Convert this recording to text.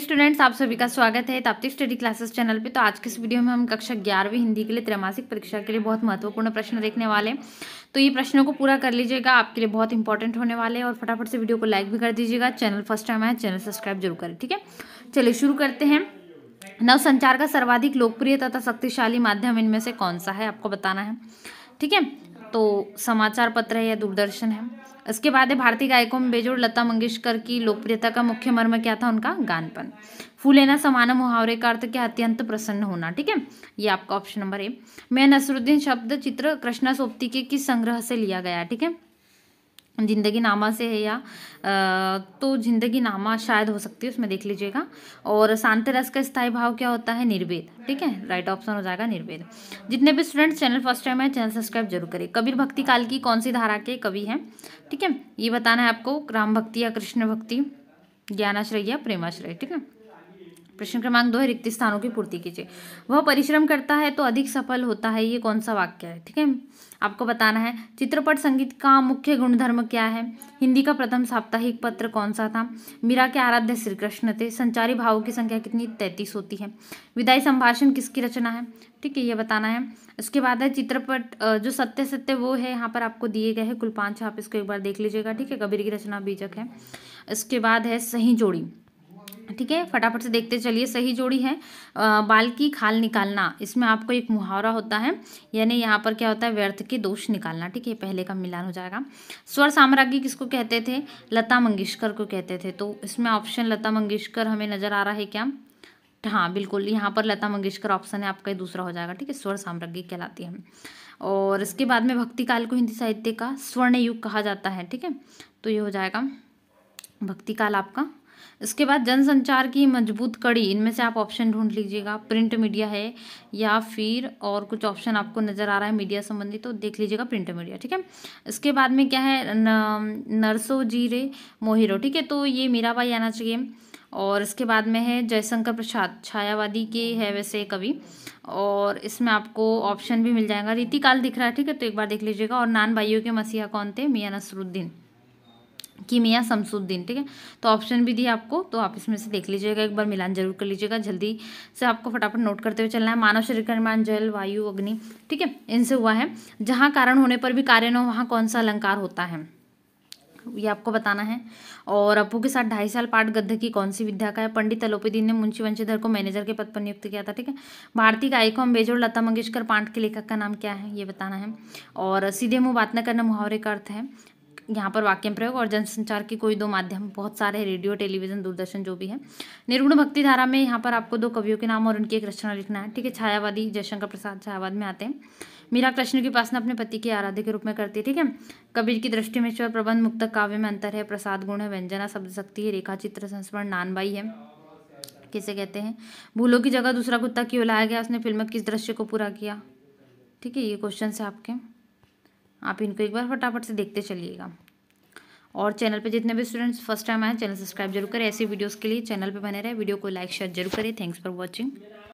students आप सभी का स्वागत है ताप्तिक स्टडी क्लासेस चैनल पे तो आज के इस वीडियो में हम कक्षा ग्यारहवीं हिंदी के लिए त्रैमासिक परीक्षा के लिए बहुत महत्वपूर्ण प्रश्न देखने वाले हैं तो ये प्रश्नों को पूरा कर लीजिएगा आपके लिए बहुत इंपॉर्टेंट होने वाले हैं और फटाफट से वीडियो को लाइक भी कर दीजिएगा चैनल फर्स्ट टाइम आए चैनल सब्सक्राइब जरूर करें ठीक है चलिए शुरू करते हैं नवसंचार का सर्वाधिक लोकप्रिय तथा शक्तिशाली माध्यम इनमें से कौन सा है आपको बताना है ठीक है तो समाचार पत्र है या दूरदर्शन है इसके बाद है भारतीय गायकों में बेजोड़ लता मंगेशकर की लोकप्रियता का मुख्य मर्म क्या था उनका गानपन फूलेना समान मुहावरे का अर्थ क्या अत्यंत प्रसन्न होना ठीक है ये आपका ऑप्शन नंबर ए मैं नसरुद्दीन शब्द चित्र कृष्णा सोप्ती के किस संग्रह से लिया गया ठीक है ज़िंदगी नामा से है या तो ज़िंदगी नामा शायद हो सकती है उसमें देख लीजिएगा और रस का स्थायी भाव क्या होता है निर्वेद ठीक है राइट ऑप्शन हो जाएगा निर्वेद जितने भी स्टूडेंट्स चैनल फर्स्ट टाइम है चैनल सब्सक्राइब जरूर करें कबीर भक्ति काल की कौन सी धारा के कवि हैं ठीक है ये बताना है आपको राम भक्ति या कृष्ण भक्ति ज्ञानाश्रय या प्रेमाश्रय ठीक है प्रश्न क्रमांक दो है रिक्त स्थानों की पूर्ति कीजिए वह परिश्रम करता है तो अधिक सफल होता है ये कौन सा वाक्य है ठीक है आपको बताना है चित्रपट संगीत का मुख्य गुणधर्म क्या है हिंदी का प्रथम साप्ताहिक पत्र कौन सा था मीरा के आराध्य श्री कृष्ण थे संचारी भावों की संख्या कितनी तैतीस होती है विदाई संभाषण किसकी रचना है ठीक है ये बताना है उसके बाद है चित्रपट जो सत्य सत्य वो है यहाँ पर आपको दिए गए हैं कुल पाँच आप इसको एक बार देख लीजिएगा ठीक है कबीर की रचना बीजक है इसके बाद है सही जोड़ी ठीक है फटाफट से देखते चलिए सही जोड़ी है आ, बाल की खाल निकालना इसमें आपको एक मुहावरा होता है यानी यहाँ पर क्या होता है व्यर्थ के दोष निकालना ठीक है पहले का मिलान हो जाएगा स्वर साम्राज्ञी किसको कहते थे लता मंगेशकर को कहते थे तो इसमें ऑप्शन लता मंगेशकर हमें नज़र आ रहा है क्या हाँ बिल्कुल यहाँ पर लता मंगेशकर ऑप्शन है आपका दूसरा हो जाएगा ठीक है स्वर साम्राज्ञी कहलाती है और इसके बाद में भक्ति काल को हिंदी साहित्य का स्वर्ण युग कहा जाता है ठीक है तो ये हो जाएगा भक्ति काल आपका इसके बाद जनसंचार की मजबूत कड़ी इनमें से आप ऑप्शन ढूंढ लीजिएगा प्रिंट मीडिया है या फिर और कुछ ऑप्शन आपको नज़र आ रहा है मीडिया संबंधी तो देख लीजिएगा प्रिंट मीडिया ठीक है इसके बाद में क्या है नरसो जीरे मोहिरो ठीक है तो ये मीराबाई आना चाहिए और इसके बाद में है जयशंकर प्रसाद छायावादी के है वैसे कवि और इसमें आपको ऑप्शन भी मिल जाएगा रीतिकाल दिख रहा है ठीक है तो एक बार देख लीजिएगा और नान भाइयों के मसीहा कौन थे मियाँ नसरुद्दीन कीमिया शमसुद्दीन ठीक है तो ऑप्शन भी दिया आपको तो आप इसमें से देख लीजिएगा एक बार मिलान जरूर कर लीजिएगा जल्दी से आपको फटाफट नोट करते हुए चलना है मानव शरीर निर्माण जल वायु अग्नि ठीक है इनसे हुआ है जहाँ कारण होने पर भी कार्य न हो वहाँ कौन सा अलंकार होता है ये आपको बताना है और अपू के साथ ढाई साल पाठ गद्य की कौन सी विद्या का है पंडित अलोपीदीन ने मुंशी वंशीधर को मैनेजर के पद पर नियुक्त किया था ठीक है भारतीय गायिका अंबेज बेजोड़ लता मंगेशकर पांड के लेखक का नाम क्या है ये बताना है और सीधे मुंह बात न करना मुहावरे का अर्थ है यहाँ पर वाक्य प्रयोग और जनसंचार के कोई दो माध्यम बहुत सारे हैं रेडियो टेलीविजन दूरदर्शन जो भी है निर्गुण भक्ति धारा में यहाँ पर आपको दो कवियों के नाम और उनकी एक रचना लिखना है ठीक है छायावादी जयशंकर प्रसाद छायावाद में आते हैं मीरा कृष्ण की उपासना अपने पति की आराध्य के रूप में करती है ठीक है कबीर की दृष्टि में ईश्वर प्रबंध मुक्त काव्य में अंतर है प्रसाद गुण है व्यंजना शब्द शक्ति है रेखा चित्र संस्मरण नानबाई है किसे कहते हैं भूलों की जगह दूसरा कुत्ता क्यों लाया गया उसने फिल्म में किस दृश्य को पूरा किया ठीक है ये क्वेश्चन है आपके आप इनको एक बार फटाफट से देखते चलिएगा और चैनल पे जितने भी स्टूडेंट्स फर्स्ट टाइम आए चैनल सब्सक्राइब जरूर करें ऐसी वीडियोस के लिए चैनल पे बने रहे वीडियो को लाइक शेयर जरूर करें थैंक्स फॉर वॉचिंग